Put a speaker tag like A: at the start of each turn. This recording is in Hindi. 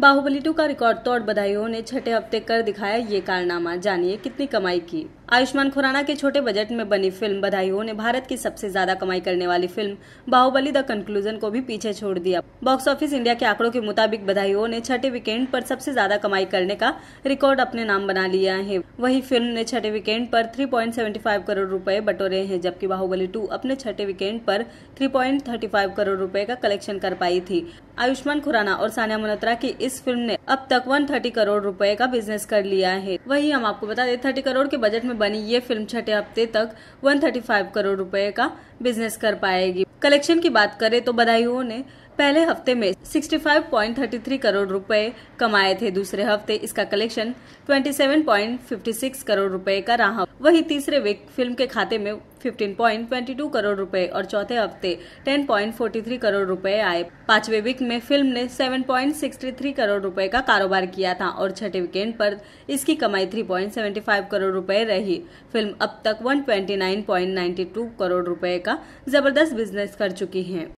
A: बाहुबली टू का रिकॉर्ड तोड़ बधाइयों ने छठे हफ्ते कर दिखाया ये कारनामा जानिए कितनी कमाई की आयुष्मान खुराना के छोटे बजट में बनी फिल्म बधाई हो ने भारत की सबसे ज्यादा कमाई करने वाली फिल्म बाहुबली द कंक्लूजन को भी पीछे छोड़ दिया बॉक्स ऑफिस इंडिया के आंकड़ों के मुताबिक बधाई हो ने छठे वीकेंड पर सबसे ज्यादा कमाई करने का रिकॉर्ड अपने नाम बना लिया है वही फिल्म ने छठे वीकेंड पर 3.75 करोड़ रुपए बटोरे हैं जबकि बाहुबली टू अपने छठे वीकेंड पर 3.35 करोड़ रुपए का कलेक्शन कर पाई थी आयुष्मान खुराना और सानिया मल्होत्रा की इस फिल्म ने अब तक 130 करोड़ रुपए का बिजनेस कर लिया है वही हम आपको बता दें थर्टी करोड़ के बजट में बनी ये फिल्म छठे हफ्ते तक 135 करोड़ रुपए का बिजनेस कर पाएगी कलेक्शन की बात करें तो बधाइयों ने पहले हफ्ते में 65.33 करोड़ रुपए कमाए थे दूसरे हफ्ते इसका कलेक्शन 27.56 करोड़ रुपए का रहा वही तीसरे वीक फिल्म के खाते में 15.22 करोड़ रुपए और चौथे हफ्ते 10.43 करोड़ रुपए आए पांचवे वीक में फिल्म ने 7.63 करोड़ रुपए का कारोबार किया था और छठे वीकेंड पर इसकी कमाई 3.75 करोड़ रुपए रही फिल्म अब तक 129.92 करोड़ रुपए का जबरदस्त बिजनेस कर चुकी है